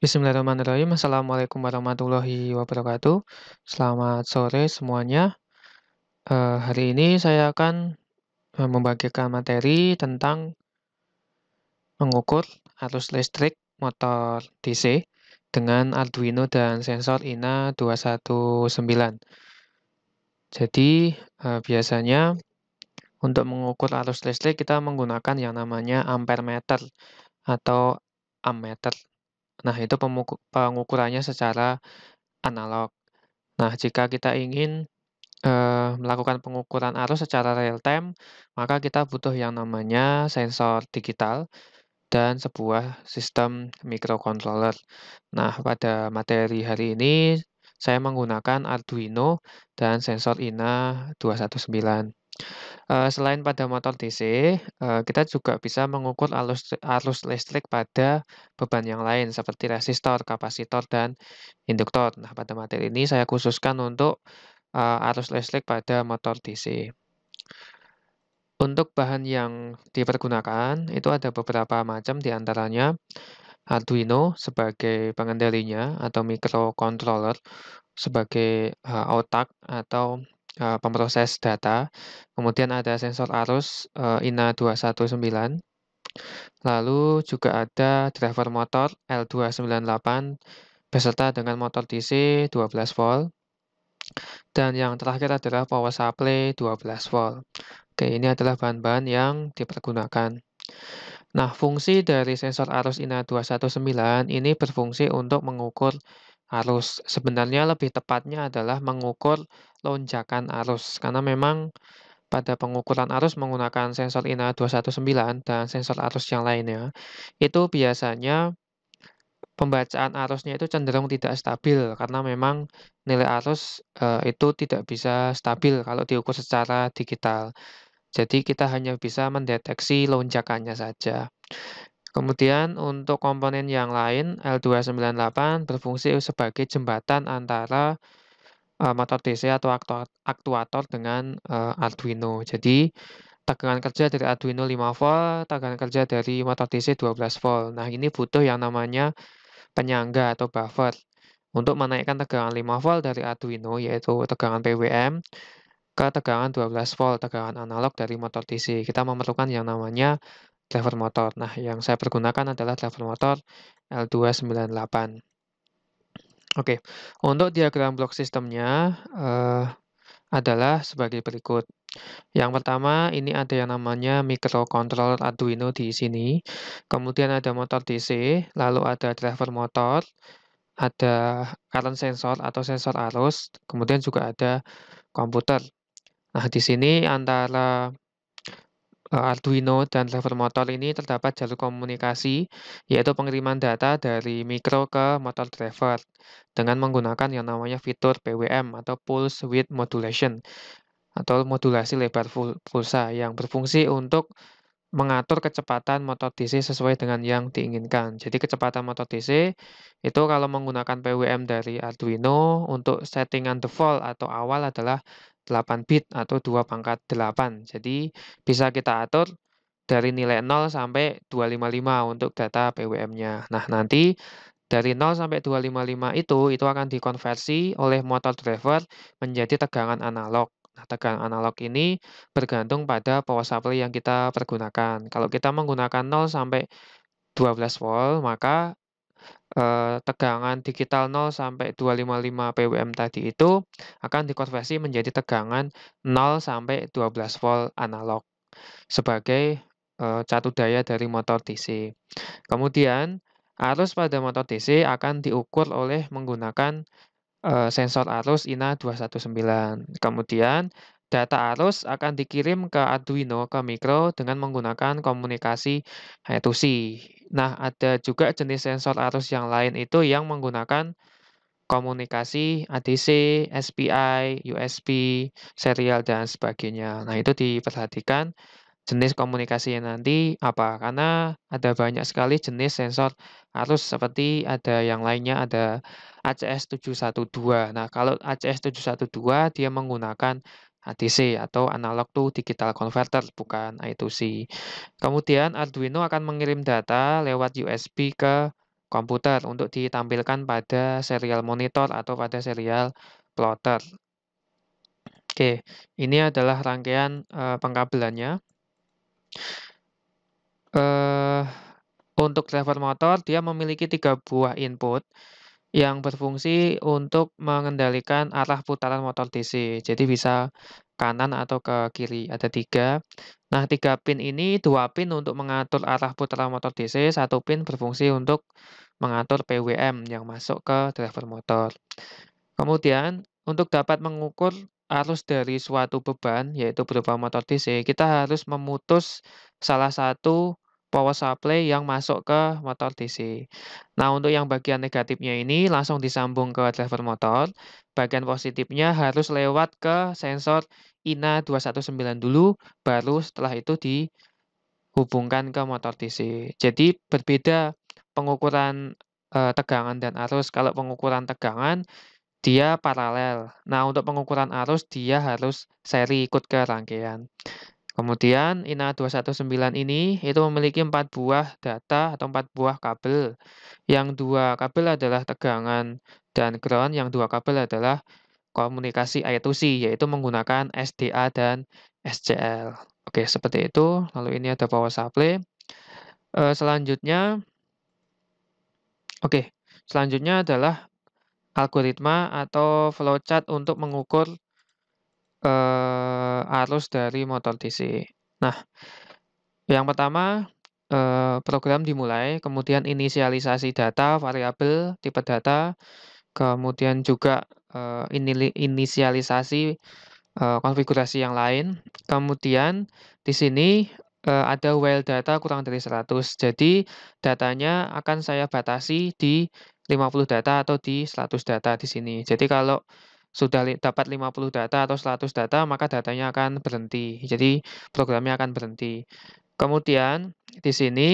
Bismillahirrahmanirrahim. Assalamualaikum warahmatullahi wabarakatuh. Selamat sore semuanya. Uh, hari ini saya akan eh, membagikan materi tentang mengukur arus listrik motor DC dengan Arduino dan sensor INA219. Jadi, uh, biasanya untuk mengukur arus listrik kita menggunakan yang namanya ampermeter atau ammeter Nah, itu pengukurannya secara analog. Nah, jika kita ingin e, melakukan pengukuran arus secara real time, maka kita butuh yang namanya sensor digital dan sebuah sistem microcontroller. Nah, pada materi hari ini saya menggunakan Arduino dan sensor INA 219. Eh, selain pada motor DC, eh, kita juga bisa mengukur arus, arus listrik pada beban yang lain seperti resistor, kapasitor, dan induktor. Nah, pada materi ini saya khususkan untuk eh, arus listrik pada motor DC. Untuk bahan yang dipergunakan, itu ada beberapa macam diantaranya Arduino sebagai pengendalinya atau microcontroller sebagai uh, otak atau uh, pemproses data. Kemudian ada sensor arus uh, INA 219. Lalu juga ada driver motor L298 beserta dengan motor DC 12 volt. Dan yang terakhir adalah power supply 12 volt. Oke, ini adalah bahan-bahan yang dipergunakan. Nah, fungsi dari sensor arus INA219 ini berfungsi untuk mengukur arus. Sebenarnya lebih tepatnya adalah mengukur lonjakan arus karena memang pada pengukuran arus menggunakan sensor INA 219 dan sensor arus yang lainnya, itu biasanya pembacaan arusnya itu cenderung tidak stabil karena memang nilai arus e, itu tidak bisa stabil kalau diukur secara digital. Jadi kita hanya bisa mendeteksi lonjakannya saja. Kemudian untuk komponen yang lain, L298 berfungsi sebagai jembatan antara e, motor DC atau aktuator, dengan e, Arduino. Jadi tegangan kerja dari Arduino 5 volt, tegangan kerja dari motor DC 12 volt. Nah ini butuh yang namanya penyangga atau buffer untuk menaikkan tegangan 5 volt dari Arduino yaitu tegangan PWM ke tegangan 12 volt, tegangan analog dari motor DC. Kita memerlukan yang namanya driver motor. Nah, yang saya pergunakan adalah driver motor L298. Oke, untuk diagram blok sistemnya eh, adalah sebagai berikut. Yang pertama, ini ada yang namanya microcontroller Arduino di sini. Kemudian ada motor DC, lalu ada driver motor, ada current sensor atau sensor arus, kemudian juga ada komputer. Nah, di sini antara Eh, Arduino dan driver motor ini terdapat jalur komunikasi, yaitu pengiriman data dari mikro ke motor driver dengan menggunakan yang namanya fitur PWM atau Pulse Width Modulation atau modulasi lebar pulsa yang berfungsi untuk mengatur kecepatan motor DC sesuai dengan yang diinginkan. Jadi kecepatan motor DC itu kalau menggunakan PWM dari Arduino untuk settingan default atau awal adalah 8 bit atau 2 pangkat 8. Jadi bisa kita atur dari nilai 0 sampai 255 untuk data PWM-nya. Nah, nanti dari 0 sampai 255 itu itu akan dikonversi oleh motor driver menjadi tegangan analog. Nah, tegangan analog ini bergantung pada power supply yang kita pergunakan. Kalau kita menggunakan 0 sampai 12 volt, maka Eh, tegangan digital 0 sampai 255 PWM tadi itu akan dikonversi menjadi tegangan 0 sampai 12 volt analog sebagai eh, catu daya dari motor DC. Kemudian arus pada motor DC akan diukur oleh menggunakan eh, sensor arus INA 219. Kemudian Data arus akan dikirim ke Arduino ke mikro dengan menggunakan komunikasi I2C. Nah, ada juga jenis sensor arus yang lain itu yang menggunakan komunikasi ADC, SPI, USB, serial, dan sebagainya. Nah, itu diperhatikan jenis komunikasi nanti apa. Karena ada banyak sekali jenis sensor arus seperti ada yang lainnya ada ACS712. Nah, kalau ACS712 dia menggunakan ADC atau analog to digital converter bukan I2C. Kemudian Arduino akan mengirim data lewat USB ke komputer untuk ditampilkan pada serial monitor atau pada serial plotter. Oke, ini adalah rangkaian uh, pengkabelannya. Uh, untuk driver motor dia memiliki tiga buah input yang berfungsi untuk mengendalikan arah putaran motor DC. Jadi bisa kanan atau ke kiri, ada tiga. Nah, tiga pin ini, dua pin untuk mengatur arah putaran motor DC, satu pin berfungsi untuk mengatur PWM yang masuk ke driver motor. Kemudian, untuk dapat mengukur arus dari suatu beban, yaitu berupa motor DC, kita harus memutus salah satu power supply yang masuk ke motor DC. Nah, untuk yang bagian negatifnya ini langsung disambung ke driver motor. Bagian positifnya harus lewat ke sensor INA 219 dulu, baru setelah itu dihubungkan ke motor DC. Jadi berbeda pengukuran eh, tegangan dan arus. Kalau pengukuran tegangan, dia paralel. Nah, untuk pengukuran arus, dia harus seri ikut ke rangkaian. Kemudian INA219 ini itu memiliki empat buah data atau empat buah kabel. Yang dua kabel adalah tegangan dan ground, yang dua kabel adalah komunikasi I2C, yaitu menggunakan SDA dan SCL. Oke, seperti itu. Lalu ini ada power supply. Eh, selanjutnya, oke, selanjutnya adalah algoritma atau flowchart untuk mengukur uh, arus dari motor DC. Nah, yang pertama uh, program dimulai, kemudian inisialisasi data, variabel, tipe data, kemudian juga uh, inisialisasi uh, konfigurasi yang lain. Kemudian di sini uh, ada while data kurang dari 100. Jadi datanya akan saya batasi di 50 data atau di 100 data di sini. Jadi kalau sudah dapat 50 data atau 100 data, maka datanya akan berhenti. Jadi programnya akan berhenti. Kemudian di sini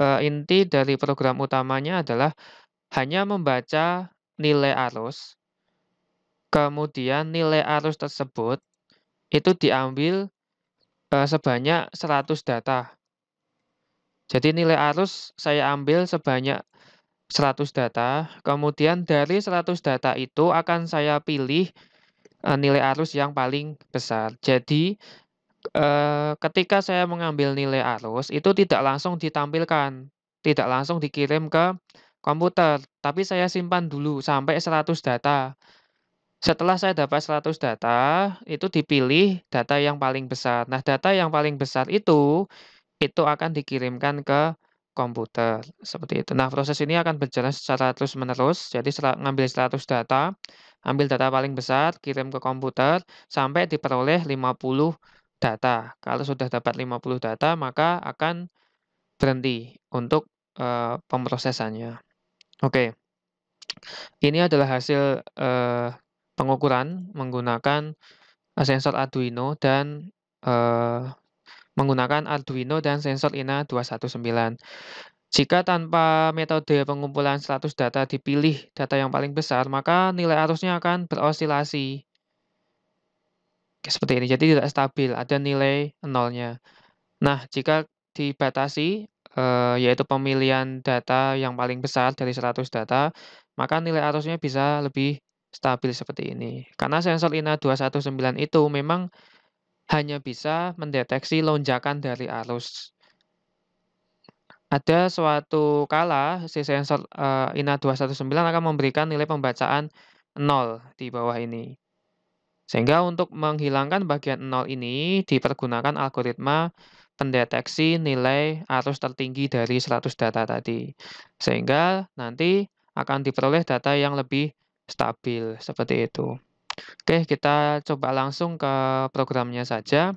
eh, inti dari program utamanya adalah hanya membaca nilai arus. Kemudian nilai arus tersebut itu diambil eh, sebanyak 100 data. Jadi nilai arus saya ambil sebanyak 100 data. Kemudian dari 100 data itu akan saya pilih eh, nilai arus yang paling besar. Jadi eh, ketika saya mengambil nilai arus itu tidak langsung ditampilkan, tidak langsung dikirim ke komputer, tapi saya simpan dulu sampai 100 data. Setelah saya dapat 100 data, itu dipilih data yang paling besar. Nah, data yang paling besar itu itu akan dikirimkan ke komputer seperti itu. Nah, proses ini akan berjalan secara terus-menerus. Jadi ngambil status data, ambil data paling besar, kirim ke komputer sampai diperoleh 50 data. Kalau sudah dapat 50 data, maka akan berhenti untuk uh, pemrosesannya. Oke. Okay. Ini adalah hasil uh, pengukuran menggunakan eh, sensor Arduino dan uh, menggunakan Arduino dan sensor INA219. Jika tanpa metode pengumpulan status data dipilih data yang paling besar, maka nilai arusnya akan berosilasi. Seperti ini, jadi tidak stabil, ada nilai nolnya. Nah, jika dibatasi, eh, yaitu pemilihan data yang paling besar dari 100 data, maka nilai arusnya bisa lebih stabil seperti ini. Karena sensor INA219 itu memang hanya bisa mendeteksi lonjakan dari arus. Ada suatu kala si sensor uh, eh, INA219 akan memberikan nilai pembacaan 0 di bawah ini. Sehingga untuk menghilangkan bagian 0 ini dipergunakan algoritma pendeteksi nilai arus tertinggi dari 100 data tadi. Sehingga nanti akan diperoleh data yang lebih stabil seperti itu. Oke, kita coba langsung ke programnya saja.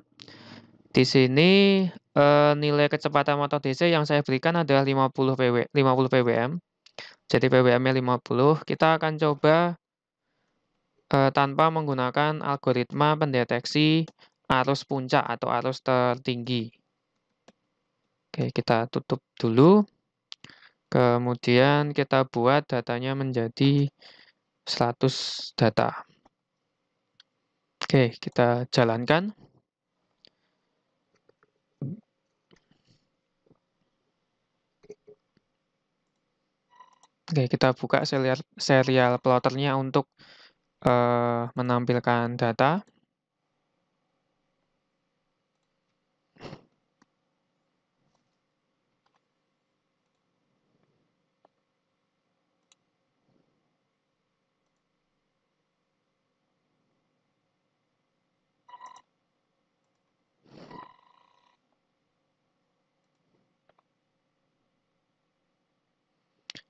Di sini eh, nilai kecepatan motor DC yang saya berikan adalah 50 PW, 50 PWM. Jadi PWM-nya 50. Kita akan coba eh, tanpa menggunakan algoritma pendeteksi arus puncak atau arus tertinggi. Oke, kita tutup dulu. Kemudian kita buat datanya menjadi 100 data. Oke, kita jalankan. Oke, kita buka serial, serial plotternya untuk uh, menampilkan data.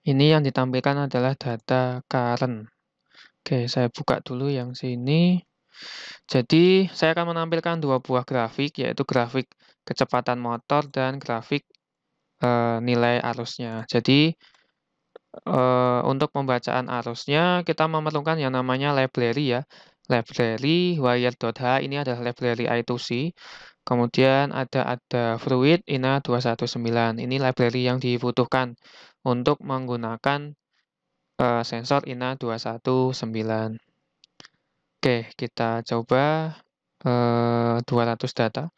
Ini yang ditampilkan adalah data current. Oke, saya buka dulu yang sini. Jadi, saya akan menampilkan dua buah grafik, yaitu grafik kecepatan motor dan grafik e, nilai arusnya. Jadi, e, untuk pembacaan arusnya, kita memerlukan yang namanya library ya. Library wire.h, ini adalah library I2C. Kemudian ada ada fluid INA219. Ini library yang dibutuhkan untuk menggunakan uh, sensor INA219. Oke, kita coba uh, eh, 200 data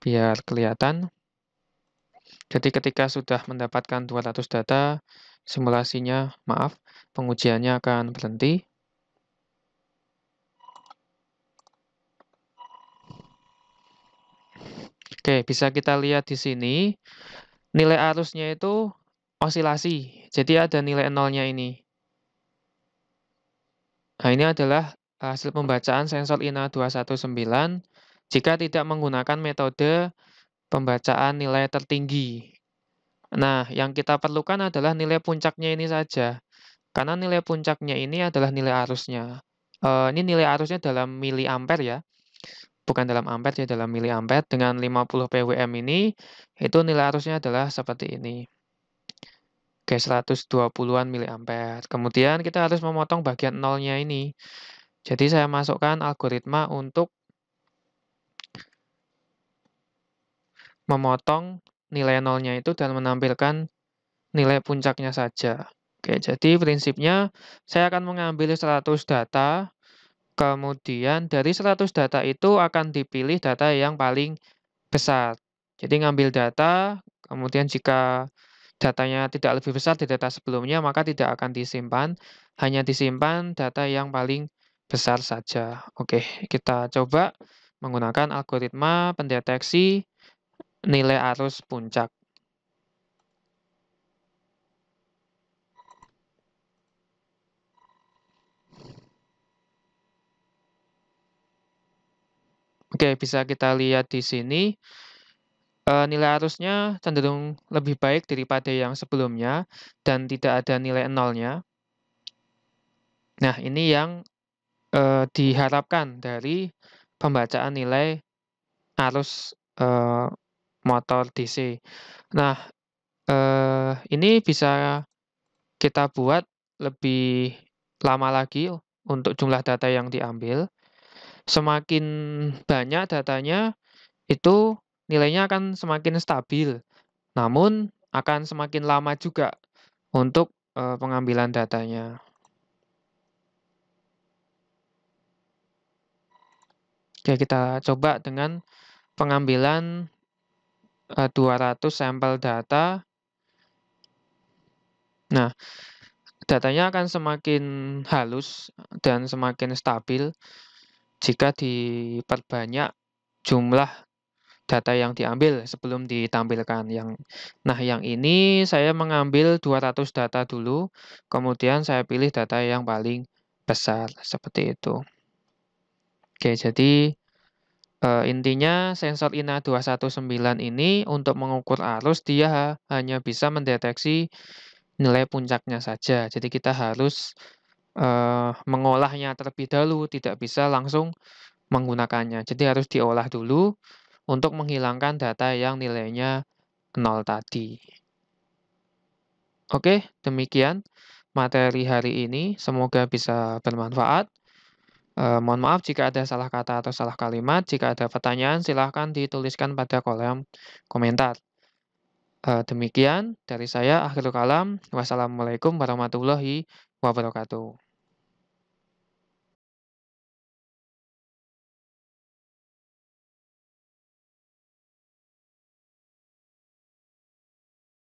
biar kelihatan. Jadi ketika sudah mendapatkan 200 data, simulasinya, maaf, pengujiannya akan berhenti. Oke, bisa kita lihat di sini, nilai arusnya itu osilasi. Jadi ada nilai nolnya ini. Nah, ini adalah hasil pembacaan sensor INA219 jika tidak menggunakan metode pembacaan nilai tertinggi. Nah, yang kita perlukan adalah nilai puncaknya ini saja. Karena nilai puncaknya ini adalah nilai arusnya. E, ini nilai arusnya dalam mili ampere ya. Bukan dalam ampere, ya dalam mili ampere. Dengan 50 PWM ini, itu nilai arusnya adalah seperti ini. Oke, 120-an miliampere. Kemudian kita harus memotong bagian nolnya ini. Jadi saya masukkan algoritma untuk memotong nilai nolnya itu dan menampilkan nilai puncaknya saja. Oke, jadi prinsipnya saya akan mengambil 100 data, kemudian dari 100 data itu akan dipilih data yang paling besar. Jadi ngambil data, kemudian jika datanya tidak lebih besar di data sebelumnya, maka tidak akan disimpan. Hanya disimpan data yang paling besar saja. Oke, kita coba menggunakan algoritma pendeteksi nilai arus puncak. Oke, bisa kita lihat di sini. Eh, nilai arusnya cenderung lebih baik daripada yang sebelumnya dan tidak ada nilai nolnya. Nah, ini yang eh, diharapkan dari pembacaan nilai arus eh, motor DC. Nah, ini bisa kita buat lebih lama lagi untuk jumlah data yang diambil. Semakin banyak datanya, itu nilainya akan semakin stabil, namun akan semakin lama juga untuk eh, pengambilan datanya. Oke, kita coba dengan pengambilan 200 eh, sampel data. Nah, datanya akan semakin halus dan semakin stabil jika diperbanyak jumlah data yang diambil sebelum ditampilkan. Yang nah yang ini saya mengambil 200 data dulu, kemudian saya pilih data yang paling besar seperti itu. Oke, jadi eh, intinya sensor INA219 ini untuk mengukur arus dia hanya bisa mendeteksi nilai puncaknya saja. Jadi kita harus eh, mengolahnya terlebih dahulu, tidak bisa langsung menggunakannya. Jadi harus diolah dulu untuk menghilangkan data yang nilainya 0 tadi. Oke, demikian materi hari ini. Semoga bisa bermanfaat. E, mohon maaf jika ada salah kata atau salah kalimat. Jika ada pertanyaan, silahkan dituliskan pada kolom komentar. E, demikian dari saya, akhirul kalam. Wassalamualaikum warahmatullahi wabarakatuh.